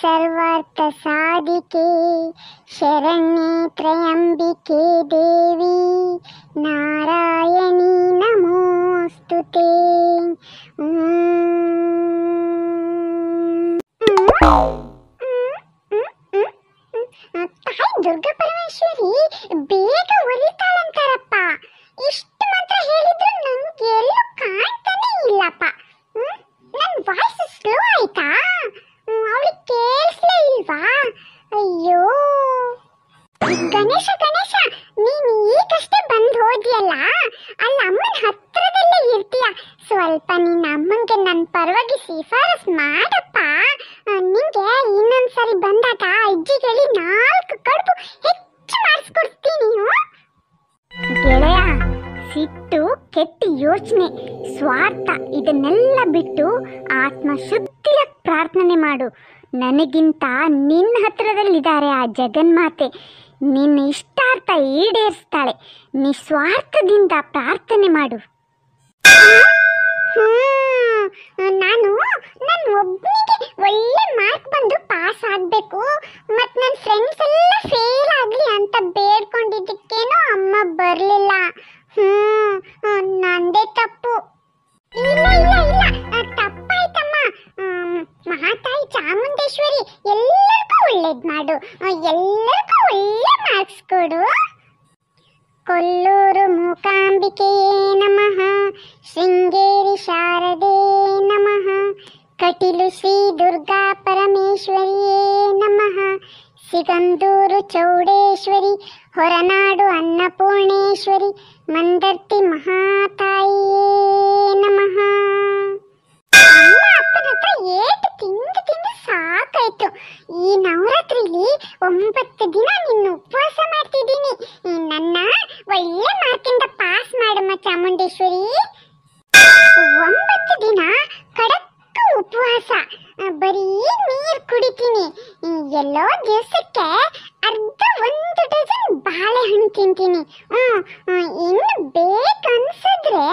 సర్వార్థ సాధికే శరణ్యే త్రయంబికే దేవి నారాయణీ నమోస్తు ತಾಯಿ ದುರ್ಗಾ ಪರಮೇಶ್ವರಿ ಬೇಗ ಗಣೇಶ ಗಣೇಶ ನೀನು ಈಗಷ್ಟೇ ಬಂದು ಹೋದ್ಯಲ್ಲ ಅಲ್ಲ ಅಮ್ಮನ ಹತ್ರದಲ್ಲೇ ಇರ್ತೀಯ ಸ್ವಲ್ಪ ನಿನ್ನ ಅಮ್ಮನಿಗೆ ನನ್ನ ಪರವಾಗಿ ಶಿಫಾರಸ್ ಮಾಡಪ್ಪ ನಿಂಗೆ ಇನ್ನೊಂದ್ಸರಿ ಬಂದಾಗ ಅಜ್ಜಿ ಹೇಳಿ ನಾಲ್ಕು ಕಡುಬು ಹೆಚ್ಚು ಮಾಡಿಸ್ಕೊಡ್ತೀನಿ ಗೆಳೆಯ ಸಿಟ್ಟು ಕೆಟ್ಟ ಯೋಚನೆ ಸ್ವಾರ್ಥ ಇದನ್ನೆಲ್ಲ ಬಿಟ್ಟು ಆತ್ಮ ಶುದ್ಧಿಯ ಪ್ರಾರ್ಥನೆ ಮಾಡು ನನಗಿಂತ ನಿನ್ನ ಹತ್ರದಲ್ಲಿದ್ದಾರೆ ಆ ಜಗನ್ಮಾತೆ ನಿನ್ನ ಇಷ್ಟಾರ್ಥ ಈಡೇರಿಸ್ತಾಳೆ ನಿಸ್ವಾರ್ಥದಿಂದ ಪ್ರಾರ್ಥನೆ ಮಾಡು ನಾನು ನನ್ನ ಒಬ್ಬನಿಗೆ ಒಳ್ಳೆ ಮಾರ್ಕ್ ಬಂದು ಪಾಸ್ ಆಗಬೇಕು ಮತ್ತು ನನ್ನ ಫ್ರೆಂಡ್ಸ್ ಎಲ್ಲ ಫೇಲ್ ಆಗಲಿ ಅಂತ ಬೇಡ್ಕೊಂಡಿದ್ದಕ್ಕೇನೋ ಅಮ್ಮ ಬರಲಿಲ್ಲ ಹ್ಞೂ ನಂದೇ ತಪ್ಪು ಇಲ್ಲ ಇಲ್ಲ ಇಲ್ಲ ತಪ್ಪಾಯ್ತಮ್ಮ ಮಹಾತಾಯಿ ಚಾಮುಂಡೇಶ್ವರಿ ಎಲ್ಲರಿಗೂ ಒಳ್ಳೇದ್ ಮಾಡು ಎಲ್ಲರಿಗೂ ಒಳ್ಳೆ ಮಾರ್ಕ್ಸ್ ಕೊಡು ಕೊಲ್ಲೂರು ಮೂಕಾಂಬಿಕೆಯೇ ನಮಃ ಶೃಂಗೇರಿ ಶಾರದೇ ನಮಃ ಕಟಿಲು ಶ್ರೀ ದುರ್ಗಾ ಪರಮೇಶ್ವರಿಯೇ ನಮಃ ಸಿಗಂದೂರು ಚೌಡೇಶ್ವರಿ ಹೊರನಾಡು ಅನ್ನಪೂರ್ಣೇಶ್ವರಿ ಮಂದರ್ತಿ ಮಹಾತಾಯಿಯೇ ನಮಃ ಒಂಬತ್ತು ದಿನ ಕಡಕ್ಕ ಉಪವಾಸ ಬರೀ ನೀರ್ ಕುಡಿತೀನಿ ಎಲ್ಲೋ ದಿವಸಕ್ಕೆ ಅರ್ಧ ಒಂದು ಡಜನ್ ಬಾಳೆಹಣ್ಣು ತಿಂತೀನಿ ಇನ್ನು ಬೇಕನ್ಸಿದ್ರೆ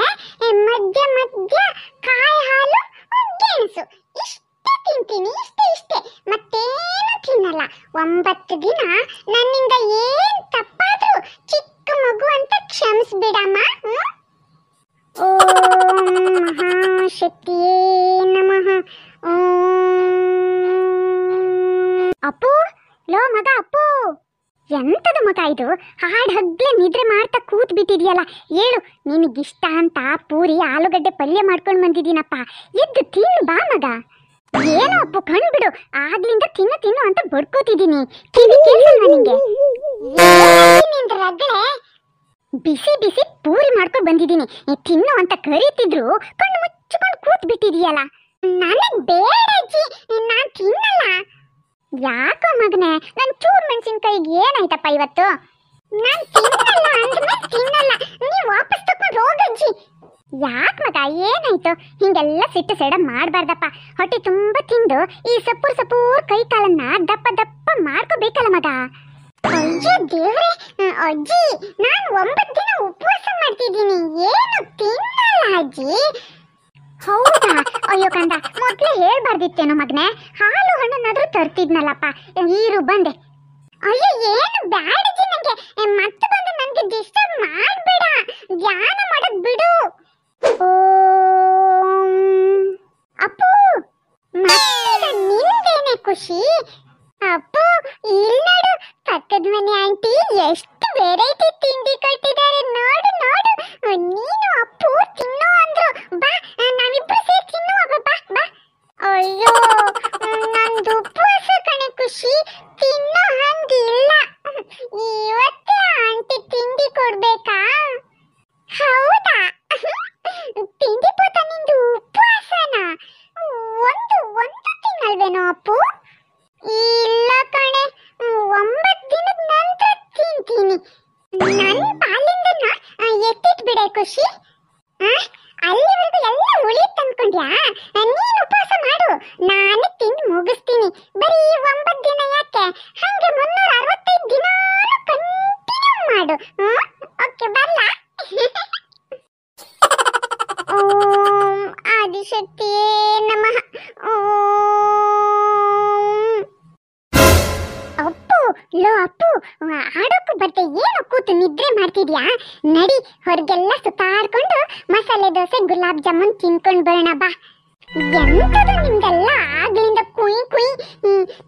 ಮಧ್ಯ ಮಧ್ಯ ಕಾಯಿ ಹಾಲು ಗೆಣಸು ಇಷ್ಟೇ ತಿಂತೀನಿ ಇಷ್ಟೇ ಇಷ್ಟೇ ಮತ್ತೇನು ತಿನ್ನಲ್ಲ ಒಂಬತ್ತು ದಿನ ನನ್ನಿಂದ ಏನ್ ತಪ್ಪಾದ್ರೂ ಚಿಕ್ಕ ಮಗು ಅಂತ ಕ್ಷಮಿಸ್ಬಿಡಮ್ಮ ಹ್ಮ್ ಶಕ್ತಿಯೇ ನಮಃ ಅಪ್ಪು ಲೋ ಮಗ ಅಪ್ಪು ಎಂತದ ಮಗ ಇದು ಹಾಡ್ ಹಗ್ಲೆ ನಿದ್ರೆ ಮಾಡ್ತಾ ಕೂತ್ ಬಿಟ್ಟಿದ್ಯಲ್ಲ ಹೇಳು ನಿನಗಿಷ್ಟ ಅಂತ ಪೂರಿ ಆಲೂಗಡ್ಡೆ ಪಲ್ಯ ಮಾಡ್ಕೊಂಡು ಬಂದಿದ್ದೀನಪ್ಪ ಎದ್ದು ತಿನ್ನು ಬಾ ಮಗ ಏನೋ ಅಪ್ಪು ಕಣ್ ಬಿಡು ಆಗ್ಲಿಂದ ತಿನ್ನು ತಿನ್ನು ಅಂತ ಬಡ್ಕೋತಿದ್ದೀನಿ ಕಿವಿ ಕೇಳಿಸಲ್ವಾ ನಿಂಗೆ ಬಿಸಿ ಬಿಸಿ ಪೂರಿ ಮಾಡ್ಕೊಂಡು ಬಂದಿದ್ದೀನಿ ತಿನ್ನು ಅಂತ ಕರೀತಿದ್ರು ಕಣ್ಣು ಕೂತ್ ಬಿಟ್ಟಿದೀಯಲ್ಲ ನನಗ್ ಬೇಡ ಅಜ್ಜಿ ನಾನ್ ತಿನ್ನಲ್ಲ ಯಾಕೋ ಮಗನೆ ನನ್ ಚೂರ್ ಮೆಣಸಿನ್ಕಾಯಿಗೆ ಏನಾಯ್ತಪ್ಪ ಇವತ್ತು ನಾನ್ ತಿನ್ನಲ್ಲ ಅಂದ್ರೆ ತಿನ್ನಲ್ಲ ನೀವ್ ವಾಪಸ್ ತಕೊಂಡು ಹೋಗಜ್ಜಿ ಯಾಕ ಮಗ ಏನಾಯ್ತು ಹಿಂಗೆಲ್ಲ ಸಿಟ್ಟು ಸೆಡ ಮಾಡಬಾರ್ದಪ್ಪ ಹೊಟ್ಟೆ ತುಂಬಾ ತಿಂದು ಈ ಸಪ್ಪೂರ್ ಸಪ್ಪೂರ್ ಕೈ ಕಾಲನ್ನ ದಪ್ಪ ದಪ್ಪ ಮಾಡ್ಕೋಬೇಕಲ್ಲ ಮಗ ಅಯ್ಯೋ ದೇವ್ರೆ ಅಜ್ಜಿ ನಾನು ಒಂಬತ್ತು ದಿನ ಉಪವಾಸ ಮಾಡ್ತಿದ್ದೀನಿ ಏನು ತಿನ್ನಲ್ಲ ಅಜ್ಜಿ ಹೌದಾ ಅಯ್ಯೋ ಕಂದ ಮೊದ್ಲೇ ಹೇಳ್ಬಾರ್ದಿತ್ತೇನೋ ಮಗ್ನೆ ಹಾಲು ಹಣ್ಣನ್ನಾದ್ರೂ ತರ್ತಿದ್ನಲ್ಲಪ್ಪ ಈರು ಬಂದೆ ಅಯ್ಯೋ ಏನು ಬ್ಯಾಡಜಿ ನಂಗೆ ಮತ್ತೆ ಬಂದು ನನಗೆ ಡಿಸ್ಟರ್ಬ್ ಮಾಡಬೇಡ ಧ್ಯಾನ ಮಾಡೋದ್ ಬಿಡು ಅಪ್ಪು ಮತ್ತೆ ನಿಮ್ದೇನೆ ಖುಷಿ ಅಪ್ಪು ಇಲ್ಲಿ ನೋಡು ಪಕ್ಕದ ಮನೆ ಆಂಟಿ ಎಷ್ಟು ವೆರೈಟಿ ತಿಂಡಿ ಕಟ್ಟಿದ್ದಾರೆ ನೋಡು ನೋಡು ನೀನು ಅಪ್ಪು ತಿನ್ನೋ impressive. ಇದ್ಯಾ ನೀನು ಉಪವಾಸ ಮಾಡು ನಾನು ತಿಂದು ಮುಗಿಸ್ತೀನಿ ಬರೀ ಒಂಬತ್ತು ದಿನ ಯಾಕೆ ಹಂಗೆ ಮುನ್ನೂರ ಅರವತ್ತೈದು ದಿನ ಕಂಟಿನ್ಯೂ ಮಾಡು ಓಕೆ ಬರಲ್ಲ ಓಂ ಆದಿಶಕ್ತಿ ಬರ್ತಿದ್ಯಾ ನಡಿ ಹೊರಗೆಲ್ಲ ಸುತ್ತಾಡ್ಕೊಂಡು ಮಸಾಲೆ ದೋಸೆ ಗುಲಾಬ್ ಜಾಮೂನ್ ತಿನ್ಕೊಂಡು ಬರೋಣ ಬಾ ಎಂತದು ನಿಮ್ದೆಲ್ಲ ಆಗ್ಲಿಂದ ಕುಯ್ ಕುಯ್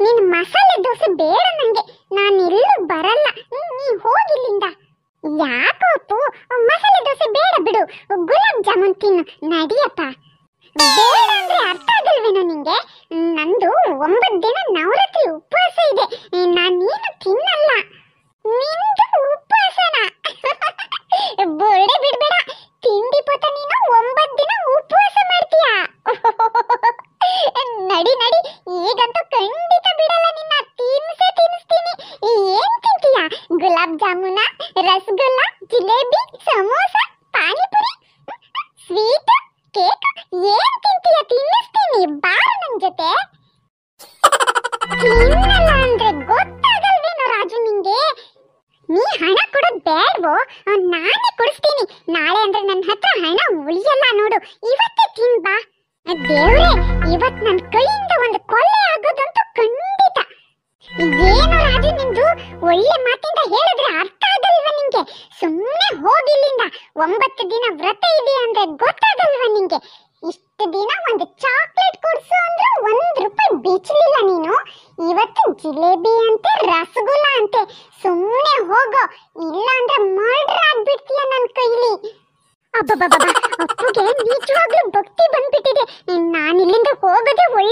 ನಿನ್ ಮಸಾಲೆ ದೋಸೆ ಬೇಡ ನಂಗೆ ಎಲ್ಲೂ ಬರಲ್ಲ ನೀ ಹೋಗಿಲ್ಲಿಂದ ಯಾಕೋತು ಮಸಾಲೆ ದೋಸೆ ಬೇಡ ಬಿಡು ಗುಲಾಬ್ ಜಾಮೂನ್ ತಿನ್ನು ನಡಿಯಪ್ಪ ಬೇಡ ಅಂದ್ರೆ ಅರ್ಥ ಆಗಲ್ವೇನೋ ನಿಂಗೆ ನಂದು ಒಂಬತ್ತು ದಿನ ನವರಾತ್ರಿ ಉಪವಾಸ ಇದೆ ನಾನೇನು ತಿನ್ನಲ್ಲ ನಿಂದು ಗುಲಾಬ್ ಜಾಮೂನ ರಸಗುಲ್ಲ ಜಿಲೇಬಿ ಸಮೋಸ ಪಾನಿಪುರಿ ಸ್ವೀಟ್ ಕೇಕ್ ಏನ್ ತಿಂತೀಯ ತಿನ್ನಿಸ್ತೀನಿ ಬಾರ ನನ್ ಜೊತೆ ತಿನ್ನಲ್ಲ ಅಂದ್ರೆ ಗೊತ್ತಾಗಲ್ವೇನೋ ರಾಜು ನಿಂಗೆ ನೀ ಹಣ ಕೊಡೋದ್ ಬೇಡವೋ ನಾನೇ ಕೊಡಿಸ್ತೀನಿ ನಾಳೆ ಅಂದ್ರೆ ನನ್ನ ಹತ್ರ ಹಣ ಉಳಿಯಲ್ಲ ನೋಡು ಇವತ್ತೇ ತಿನ್ ಬಾ ದೇವ್ರೆ ಇವತ್ ನನ್ ಕೈಯಿಂದ ಒಂದು ಕೊಲೆ ಆಗೋದಂತೂ ಖಂಡಿತ ಏನಾದ್ರು ಒಳ್ಳೆ ಮಾತಿಂದ ಹೇಳಿದ್ರೆ ಅರ್ಥ ಆಗಲ್ವಾ ನಿಂಗೆ ಸುಮ್ಮನೆ ಹೋಗಿ ಇಲ್ಲಿಂದ ಒಂಬತ್ತು ದಿನ ವ್ರತ ಇದೆ ಅಂದ್ರೆ ಗೊತ್ತಾಗಲ್ವಾ ನಿಂಗೆ ಇಷ್ಟು ದಿನ ಒಂದು ಚಾಕ್ಲೇಟ್ ಕೊಡ್ಸು ಅಂದ್ರೆ ಒಂದ್ ರೂಪಾಯಿ ಬೀಚಲಿಲ್ಲ ನೀನು ಇವತ್ತು ಜಿಲೇಬಿ ಅಂತೆ ರಸಗುಲ್ಲ ಅಂತೆ ಸುಮ್ಮನೆ ಹೋಗೋ ಇಲ್ಲ ಅಂದ್ರೆ ಮರ್ಡರ್ ಆಗ್ಬಿಡ್ತೀಯ ನನ್ನ ಕೈಲಿ ಅಬ್ಬಬ್ಬಬ್ಬ ಅಪ್ಪಗೆ ನಿಜವಾಗ್ಲೂ ಭಕ್ತಿ ಬಂದ್ಬಿಟ್ಟಿದೆ ನಾನು ಇಲ್ಲಿಂದ ಹೋಗೋದೇ ಒಳ್ಳೆ